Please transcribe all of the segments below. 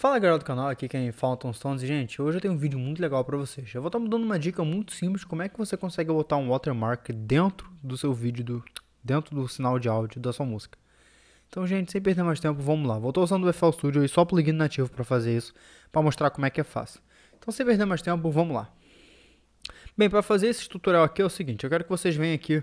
Fala galera do canal, aqui quem é Falton Stones e gente, hoje eu tenho um vídeo muito legal para vocês. Eu vou estar tá dando uma dica muito simples como é que você consegue botar um watermark dentro do seu vídeo, do, dentro do sinal de áudio da sua música. Então gente, sem perder mais tempo, vamos lá. Vou estar usando o FL Studio e só plugin nativo para fazer isso, para mostrar como é que é fácil. Então sem perder mais tempo, vamos lá. Bem, para fazer esse tutorial aqui é o seguinte, eu quero que vocês venham aqui,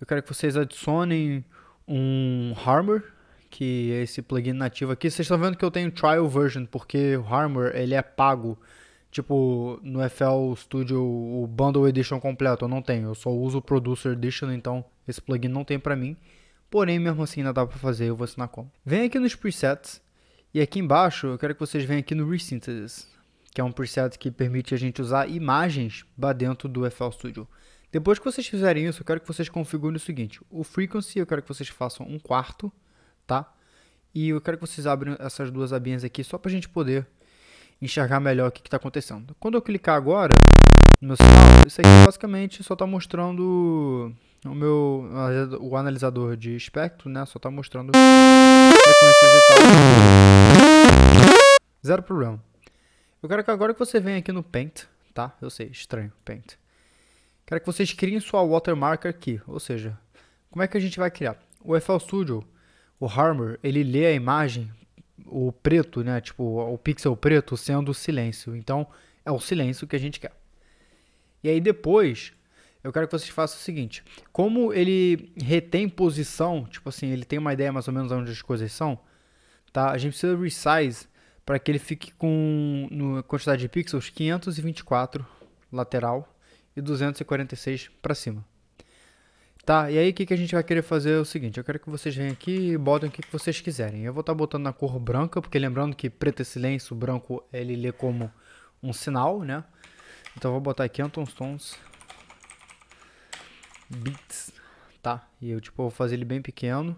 eu quero que vocês adicionem um Hammer, que é esse plugin nativo aqui. Vocês estão vendo que eu tenho trial version, porque o Harmor ele é pago. Tipo, no FL Studio, o Bundle Edition completo eu não tenho. Eu só uso o Producer Edition, então esse plugin não tem pra mim. Porém, mesmo assim ainda dá pra fazer, eu vou assinar como. Vem aqui nos presets. E aqui embaixo, eu quero que vocês venham aqui no Resynthesis. Que é um preset que permite a gente usar imagens dentro do FL Studio. Depois que vocês fizerem isso, eu quero que vocês configurem o seguinte. O Frequency, eu quero que vocês façam um quarto tá? E eu quero que vocês abram essas duas abinhas aqui só para a gente poder enxergar melhor o que está acontecendo. Quando eu clicar agora no meu sinal, isso aqui basicamente só está mostrando o meu o analisador de espectro, né? Só está mostrando frequências e tal. Zero problema. Eu quero que agora que você venha aqui no Paint, tá? Eu sei, estranho, Paint. Quero que vocês criem sua watermark aqui, ou seja, como é que a gente vai criar? O FL Studio o Harmer, ele lê a imagem, o preto, né? Tipo, o pixel preto sendo o silêncio. Então, é o silêncio que a gente quer. E aí depois, eu quero que vocês façam o seguinte: como ele retém posição, tipo assim, ele tem uma ideia mais ou menos onde as coisas são, tá? A gente precisa resize para que ele fique com no, quantidade de pixels 524 lateral e 246 para cima. Tá, e aí o que, que a gente vai querer fazer é o seguinte, eu quero que vocês venham aqui e botem o que, que vocês quiserem. Eu vou estar tá botando na cor branca, porque lembrando que preto é silêncio, branco ele lê como um sinal, né? Então eu vou botar aqui Anton Stones Beats, tá? E eu tipo vou fazer ele bem pequeno,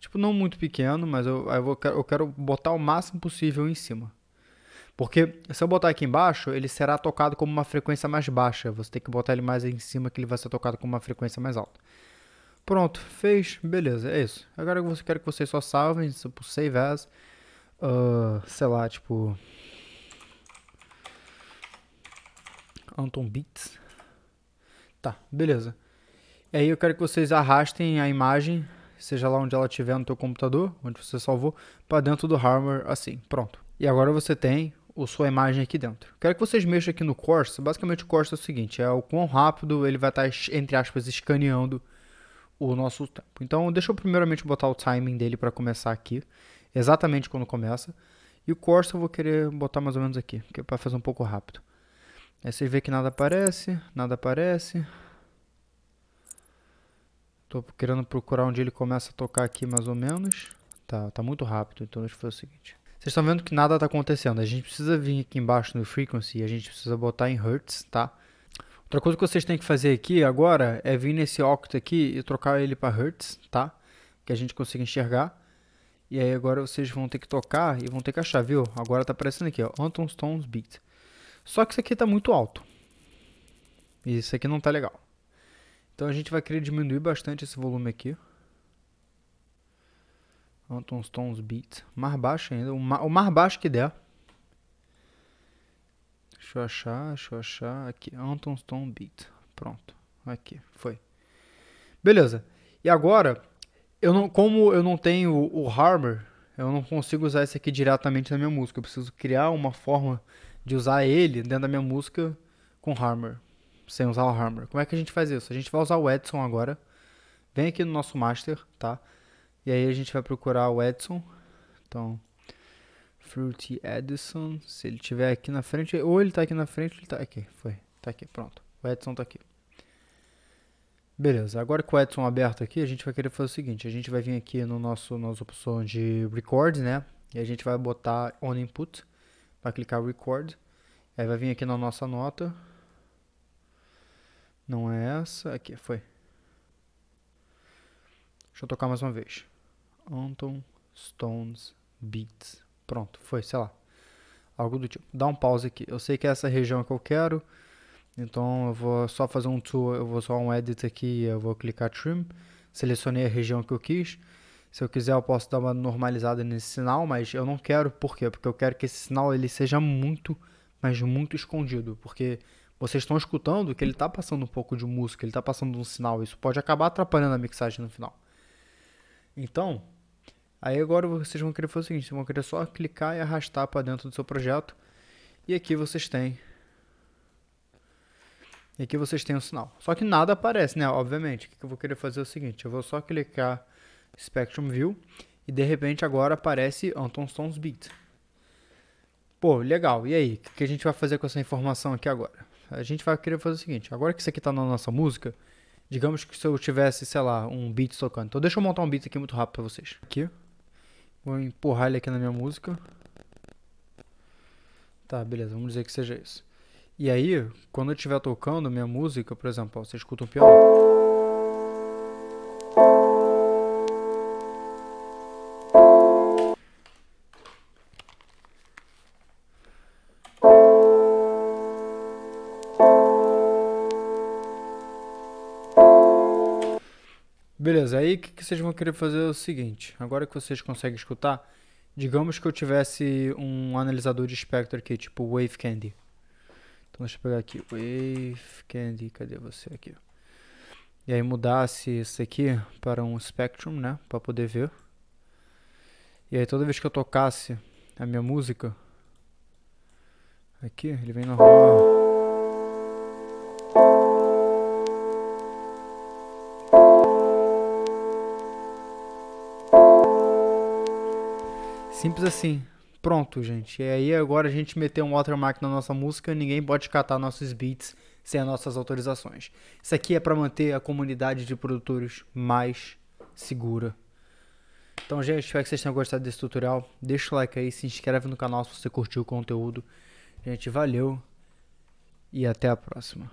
tipo não muito pequeno, mas eu, eu, vou, eu quero botar o máximo possível em cima. Porque se eu botar aqui embaixo, ele será tocado como uma frequência mais baixa. Você tem que botar ele mais em cima que ele vai ser tocado com uma frequência mais alta. Pronto, fez, beleza, é isso. Agora eu quero que vocês só salvem, tipo, save as, uh, sei lá, tipo... Anton Beats. Tá, beleza. E aí eu quero que vocês arrastem a imagem, seja lá onde ela estiver no teu computador, onde você salvou, para dentro do hardware, assim, pronto. E agora você tem a sua imagem aqui dentro. Quero que vocês mexam aqui no Corsa. Basicamente o Corsa é o seguinte, é o quão rápido ele vai tá estar, entre aspas, escaneando o nosso tempo. Então, deixa eu primeiramente botar o timing dele para começar aqui, exatamente quando começa. E o Corsa eu vou querer botar mais ou menos aqui, que é para fazer um pouco rápido. Aí você vê que nada aparece, nada aparece. Tô querendo procurar onde ele começa a tocar aqui mais ou menos. Tá, tá muito rápido, então deixa eu fazer o seguinte. Vocês estão vendo que nada está acontecendo. A gente precisa vir aqui embaixo no frequency e a gente precisa botar em hertz, tá? Outra coisa que vocês têm que fazer aqui agora é vir nesse octo aqui e trocar ele para Hertz, tá? Que a gente consiga enxergar. E aí agora vocês vão ter que tocar e vão ter que achar, viu? Agora tá aparecendo aqui, ó, Anton Stones Beat. Só que isso aqui tá muito alto. E isso aqui não tá legal. Então a gente vai querer diminuir bastante esse volume aqui. Anton Stones Beat. Mais baixo ainda, o mais baixo que der. Deixa eu achar, deixa eu achar. Aqui, Anton Stone Beat. Pronto. Aqui, foi. Beleza. E agora, eu não, como eu não tenho o Harmer, eu não consigo usar esse aqui diretamente na minha música. Eu preciso criar uma forma de usar ele dentro da minha música com Harmer, sem usar o Harmer. Como é que a gente faz isso? A gente vai usar o Edson agora. Vem aqui no nosso master, tá? E aí a gente vai procurar o Edson. Então, Fruity Edison. Se ele tiver aqui na frente, ou ele tá aqui na frente, ele tá aqui. Foi. Tá aqui, pronto. O Edson tá aqui. Beleza, agora com o Edson é aberto aqui, a gente vai querer fazer o seguinte, a gente vai vir aqui no nosso nossa opção de record, né? E a gente vai botar on input, vai clicar record. Aí vai vir aqui na nossa nota. Não é essa, aqui foi. Deixa eu tocar mais uma vez. Anton Stones Beats. Pronto, foi, sei lá. Algo do tipo. Dá um pause aqui. Eu sei que é essa região é que eu quero. Então eu vou só fazer um tool, eu vou só um edit aqui, eu vou clicar trim. Selecionei a região que eu quis. Se eu quiser eu posso dar uma normalizada nesse sinal, mas eu não quero, por quê? Porque eu quero que esse sinal ele seja muito, mas muito escondido, porque vocês estão escutando que ele está passando um pouco de música, ele está passando um sinal, isso pode acabar atrapalhando a mixagem no final. Então, Aí agora vocês vão querer fazer o seguinte, vocês vão querer só clicar e arrastar para dentro do seu projeto. E aqui vocês têm... E aqui vocês têm o um sinal. Só que nada aparece, né? Obviamente. O que eu vou querer fazer é o seguinte, eu vou só clicar Spectrum View e de repente agora aparece Anton Stone's Beat. Pô, legal. E aí, o que a gente vai fazer com essa informação aqui agora? A gente vai querer fazer o seguinte, agora que isso aqui está na nossa música, digamos que se eu tivesse, sei lá, um beat tocando. Então deixa eu montar um beat aqui muito rápido para vocês. Aqui. Vou empurrar ele aqui na minha música. Tá, beleza, vamos dizer que seja isso. E aí, quando eu estiver tocando minha música, por exemplo, ó, você escuta um piano. Beleza, aí o que, que vocês vão querer fazer é o seguinte: agora que vocês conseguem escutar, digamos que eu tivesse um analisador de espectro aqui, tipo Wave Candy. Então deixa eu pegar aqui, Wave Candy, cadê você aqui? E aí mudasse isso aqui para um Spectrum, né, para poder ver. E aí toda vez que eu tocasse a minha música, aqui, ele vem normal. Simples assim. Pronto, gente. E aí agora a gente meteu um watermark na nossa música, ninguém pode catar nossos beats sem as nossas autorizações. Isso aqui é para manter a comunidade de produtores mais segura. Então, gente, espero que vocês tenham gostado desse tutorial. Deixa o like aí, se inscreve no canal se você curtiu o conteúdo. Gente, valeu e até a próxima.